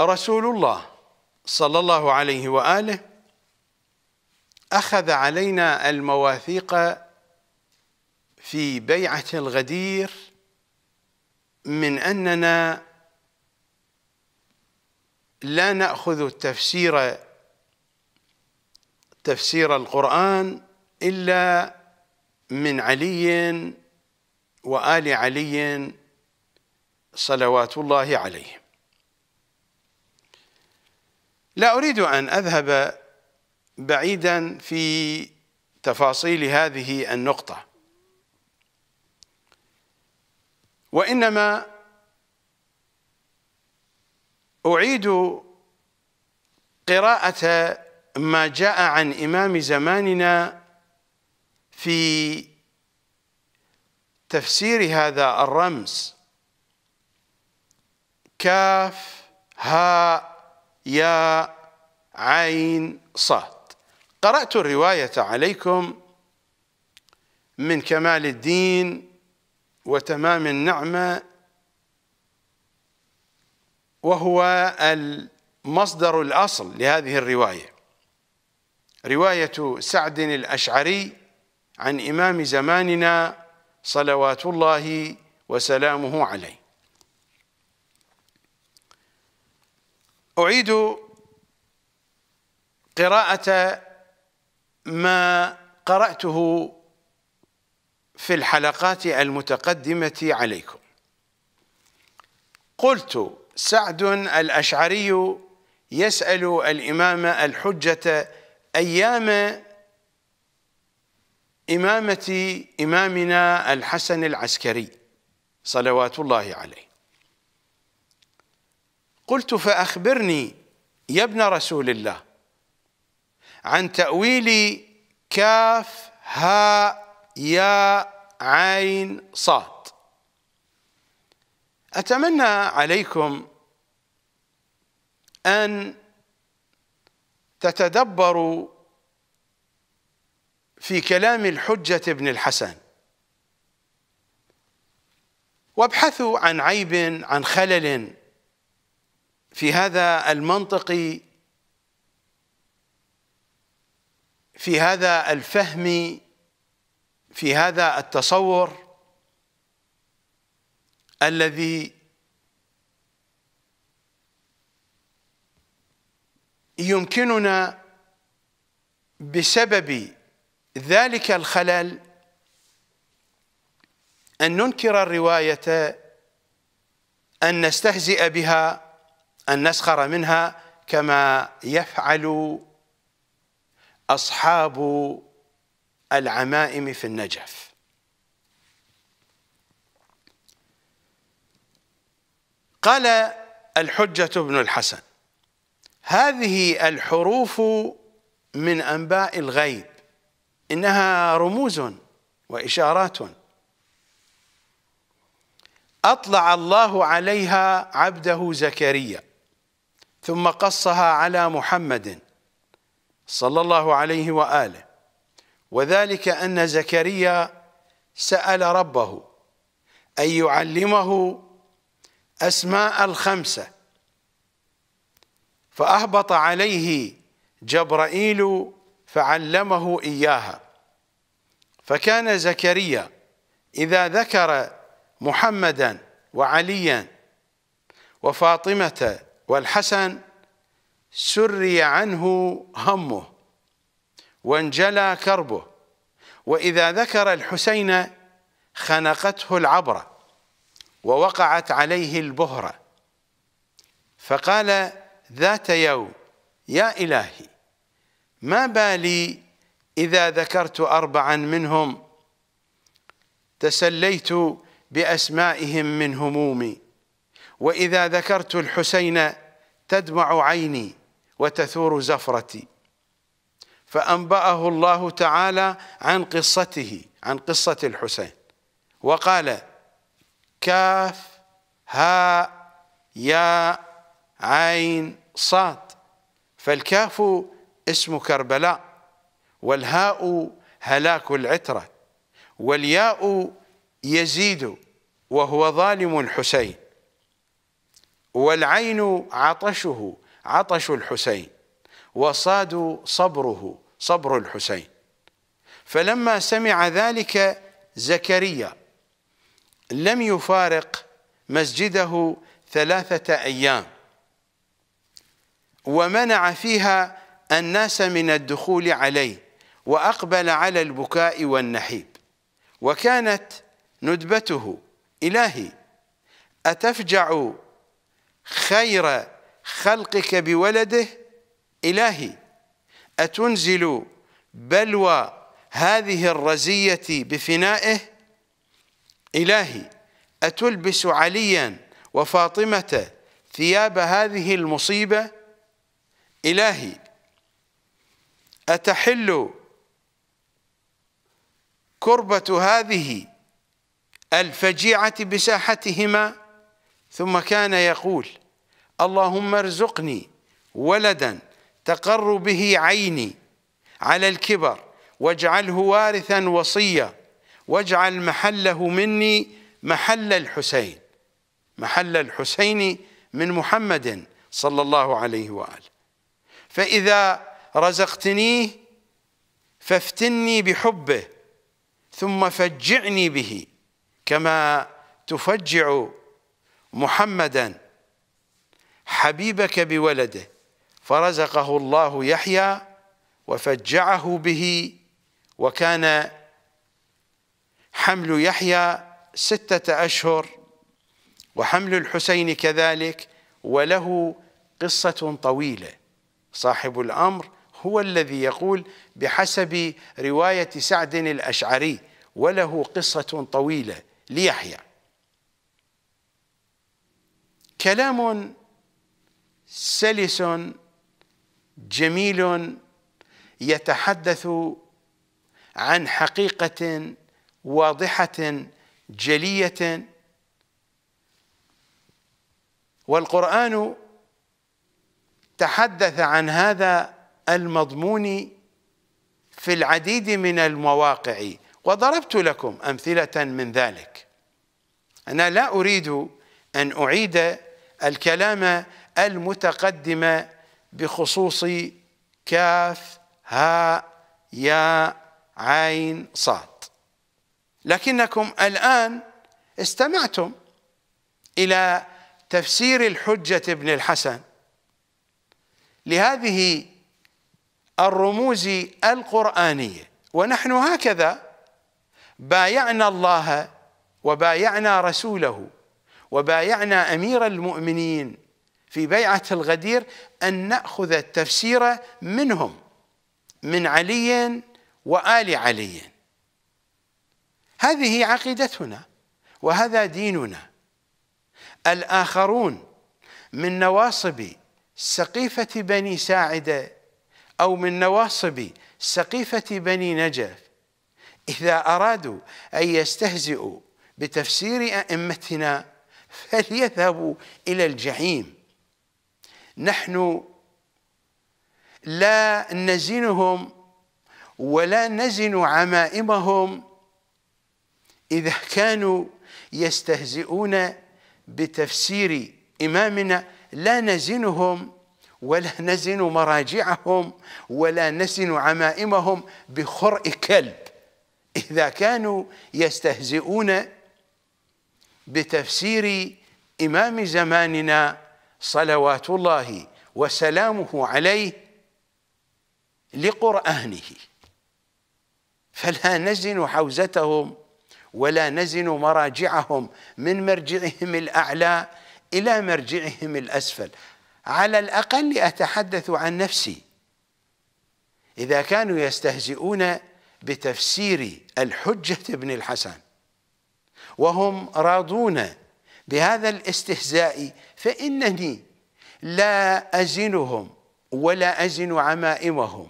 رسول الله صلى الله عليه واله اخذ علينا المواثيق في بيعه الغدير من اننا لا ناخذ التفسير تفسير القران الا من علي وال علي صلوات الله عليهم لا أريد أن أذهب بعيدا في تفاصيل هذه النقطة وإنما أعيد قراءة ما جاء عن إمام زماننا في تفسير هذا الرمز كاف هاء يا عين صاد قرأت الرواية عليكم من كمال الدين وتمام النعمة وهو المصدر الأصل لهذه الرواية رواية سعد الأشعري عن إمام زماننا صلوات الله وسلامه عليه أعيد قراءة ما قرأته في الحلقات المتقدمة عليكم قلت سعد الأشعري يسأل الإمام الحجة أيام إمامة إمامنا الحسن العسكري صلوات الله عليه قلت فأخبرني يا ابن رسول الله عن تأويل كاف هاء يا عين صاد أتمنى عليكم أن تتدبروا في كلام الحجة ابن الحسن وابحثوا عن عيب عن خلل في هذا المنطق في هذا الفهم في هذا التصور الذي يمكننا بسبب ذلك الخلل أن ننكر الرواية أن نستهزئ بها أن نسخر منها كما يفعل أصحاب العمائم في النجف قال الحجة بن الحسن هذه الحروف من أنباء الغيب إنها رموز وإشارات أطلع الله عليها عبده زكريا ثم قصها على محمد صلى الله عليه واله وذلك ان زكريا سال ربه ان يعلمه اسماء الخمسه فاهبط عليه جبرائيل فعلمه اياها فكان زكريا اذا ذكر محمدا وعليا وفاطمه والحسن سري عنه همه وانجلى كربه وإذا ذكر الحسين خنقته العبرة ووقعت عليه البهرة فقال ذات يوم يا إلهي ما بالي إذا ذكرت أربعا منهم تسليت بأسمائهم من همومي وإذا ذكرت الحسين تدمع عيني وتثور زفرتي فأنبأه الله تعالى عن قصته عن قصة الحسين وقال كاف هاء يا عين صاد فالكاف اسم كربلاء والهاء هلاك العترة والياء يزيد وهو ظالم الحسين والعين عطشه عطش الحسين وصاد صبره صبر الحسين فلما سمع ذلك زكريا لم يفارق مسجده ثلاثة أيام ومنع فيها الناس من الدخول عليه وأقبل على البكاء والنحيب وكانت ندبته إلهي أتفجع خير خلقك بولده إلهي أتنزل بلوى هذه الرزية بفنائه إلهي أتلبس عليا وفاطمة ثياب هذه المصيبة إلهي أتحل كربة هذه الفجيعة بساحتهما ثم كان يقول اللهم ارزقني ولدا تقر به عيني على الكبر واجعله وارثا وصيا واجعل محله مني محل الحسين محل الحسين من محمد صلى الله عليه واله فاذا رزقتنيه فافتني بحبه ثم فجعني به كما تفجع محمدا حبيبك بولده فرزقه الله يحيى وفجعه به وكان حمل يحيى ستة أشهر وحمل الحسين كذلك وله قصة طويلة صاحب الأمر هو الذي يقول بحسب رواية سعد الأشعري وله قصة طويلة ليحيى كلام سلس جميل يتحدث عن حقيقه واضحه جليه والقران تحدث عن هذا المضمون في العديد من المواقع وضربت لكم امثله من ذلك انا لا اريد ان اعيد الكلام المتقدم بخصوص كاف هاء ياء عين صاد لكنكم الآن استمعتم إلى تفسير الحجة ابن الحسن لهذه الرموز القرآنية ونحن هكذا بايعنا الله وبايعنا رسوله وبايعنا امير المؤمنين في بيعه الغدير ان ناخذ التفسير منهم من علي وال علي هذه عقيدتنا وهذا ديننا الاخرون من نواصب سقيفه بني ساعده او من نواصب سقيفه بني نجف اذا ارادوا ان يستهزئوا بتفسير ائمتنا فليذهبوا إلى الجحيم نحن لا نزنهم ولا نزن عمائمهم إذا كانوا يستهزئون بتفسير إمامنا لا نزنهم ولا نزن مراجعهم ولا نزن عمائمهم بخرء كلب إذا كانوا يستهزئون بتفسير إمام زماننا صلوات الله وسلامه عليه لقرآنه فلا نزن حوزتهم ولا نزن مراجعهم من مرجعهم الأعلى إلى مرجعهم الأسفل على الأقل أتحدث عن نفسي إذا كانوا يستهزئون بتفسير الحجة ابن الحسن وهم راضون بهذا الاستهزاء فإنني لا أزنهم ولا أزن عمائمهم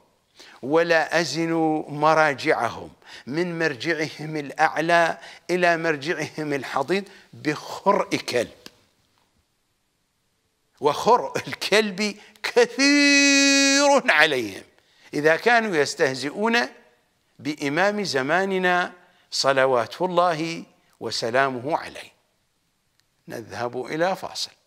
ولا أزن مراجعهم من مرجعهم الأعلى إلى مرجعهم الحضيض بخرء كلب وخرء الكلب كثير عليهم إذا كانوا يستهزئون بإمام زماننا صلوات الله وسلامه عليه نذهب الى فاصل